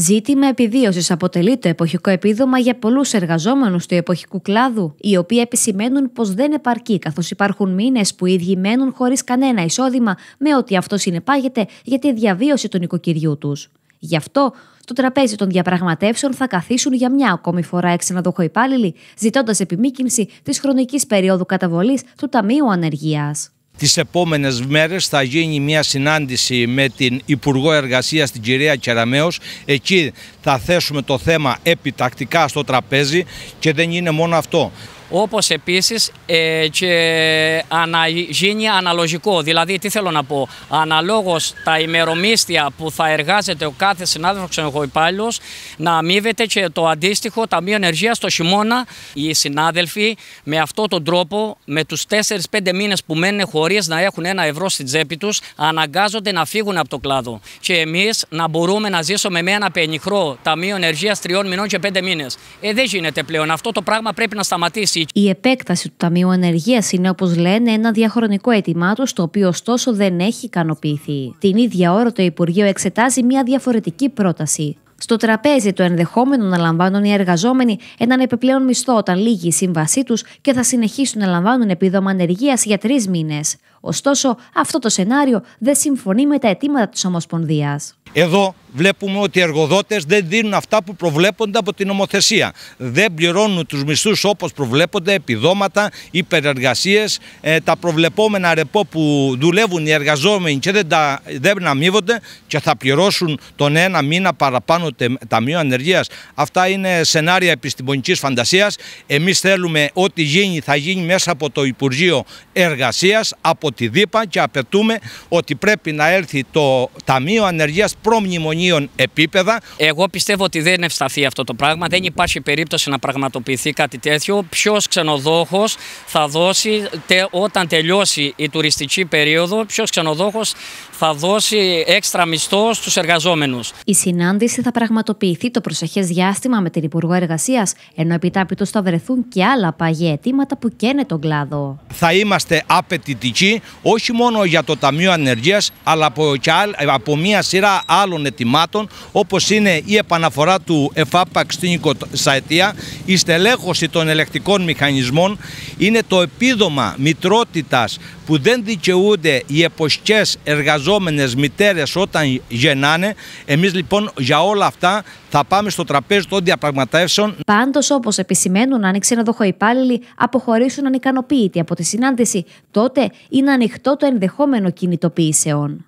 Ζήτημα επιβίωσης το εποχικό επίδομα για πολλούς εργαζόμενους του εποχικού κλάδου, οι οποίοι επισημαίνουν πως δεν επαρκεί, καθώς υπάρχουν μήνες που οι ίδιοι μένουν χωρίς κανένα εισόδημα, με ό,τι αυτό συνεπάγεται για τη διαβίωση του νοικοκυριού τους. Γι' αυτό, στο τραπέζι των διαπραγματεύσεων θα καθίσουν για μια ακόμη φορά οι υπάλληλοι, ζητώντας επιμήκυνση της χρονικής περίοδου καταβολής του Ταμείου Ανεργίας. Τις επόμενες μέρες θα γίνει μια συνάντηση με την Υπουργό Εργασίας την κυρία Κεραμέως. Εκεί θα θέσουμε το θέμα επιτακτικά στο τραπέζι και δεν είναι μόνο αυτό όπως επίσης ε, και ανα, γίνει αναλογικό. Δηλαδή, τι θέλω να πω, αναλόγως τα ημερομίστια που θα εργάζεται ο κάθε συνάδελφος ξενοχοϊπάλληλος να αμείβεται και το αντίστοιχο Ταμείο Ενεργείας το χειμώνα. Οι συνάδελφοι με αυτόν τον τρόπο, με τους 4-5 μήνες που μένουν χωρίς να έχουν ένα ευρώ στην τσέπη τους, αναγκάζονται να φύγουν από το κλάδο. Και εμείς να μπορούμε να ζήσουμε με ένα πενιχρό Ταμείο Ενεργείας τριών μηνών και πέντε μήνες. Ε, δεν γίνεται πλέον. Αυτό το πράγμα πρέπει να σταματήσει. Η επέκταση του Ταμείου ενεργεια είναι, όπως λένε, ένα διαχρονικό αίτημά του, το οποίο ωστόσο δεν έχει ικανοποιηθεί. Την ίδια ώρα το Υπουργείο εξετάζει μια διαφορετική πρόταση. Στο τραπέζι το ενδεχόμενο να λαμβάνουν οι εργαζόμενοι έναν επιπλέον μισθό όταν λύγει η σύμβασή τους και θα συνεχίσουν να λαμβάνουν επίδομα ανεργίας για τρεις μήνες. Ωστόσο, αυτό το σενάριο δεν συμφωνεί με τα αιτήματα της Ομοσπονδίας. Εδώ βλέπουμε ότι οι εργοδότες δεν δίνουν αυτά που προβλέπονται από την νομοθεσία. Δεν πληρώνουν τους μισθούς όπως προβλέπονται, επιδόματα, υπερεργασίες, ε, τα προβλεπόμενα ρεπό που δουλεύουν οι εργαζόμενοι και δεν, τα, δεν αμείβονται και θα πληρώσουν τον ένα μήνα παραπάνω ταμείο ανεργίας. Αυτά είναι σενάρια επιστημονικής φαντασίας. Εμείς θέλουμε ό,τι γίνει θα γίνει μέσα από το Υπουργείο Εργασίας, από τη ΔΥΠΑ και απαιτούμε ότι πρέπει να έρθει το Ταμείο Ανεργίας προμνημονίων επίπεδα. Εγώ πιστεύω ότι δεν ευσταθεί αυτό το πράγμα. Δεν υπάρχει περίπτωση να πραγματοποιηθεί κάτι τέτοιο. Ποιος ξενοδόχος θα δώσει, όταν τελειώσει η τουριστική περίοδο, ποιος ξενοδόχος θα δώσει έξτρα μισθό στους εργαζόμενους. Η συνάντηση θα πραγματοποιηθεί το προσεχές διάστημα με την Υπουργό Εργασίας, ενώ επιτάπητος θα βρεθούν και άλλα παγιέ αιτήματα που καίνε τον κλάδο. Θα είμαστε απαιτητικοί όχι μόνο για το Ταμείο Ανεργίας, αλλά από, από μια σειρά άλλων ετοιμάτων όπως είναι η επαναφορά του ΕΦΑΠΑΚ στην οικοσαετία, η στελέχωση των ελεκτικών μηχανισμών είναι το επίδομα μητρότητας που δεν δικαιούνται οι εποχές εργαζόμενες μητέρες όταν γεννάνε. Εμείς λοιπόν για όλα αυτά θα πάμε στο τραπέζι των διαπραγματεύσεων. Πάντως όπως επισημαίνουν, αν οι ξενοδοχοϊπάλληλοι αποχωρήσουν ανικανοποίητοι από τη συνάντηση, τότε είναι ανοιχτό το ενδεχόμενο κινητοποιήσεων.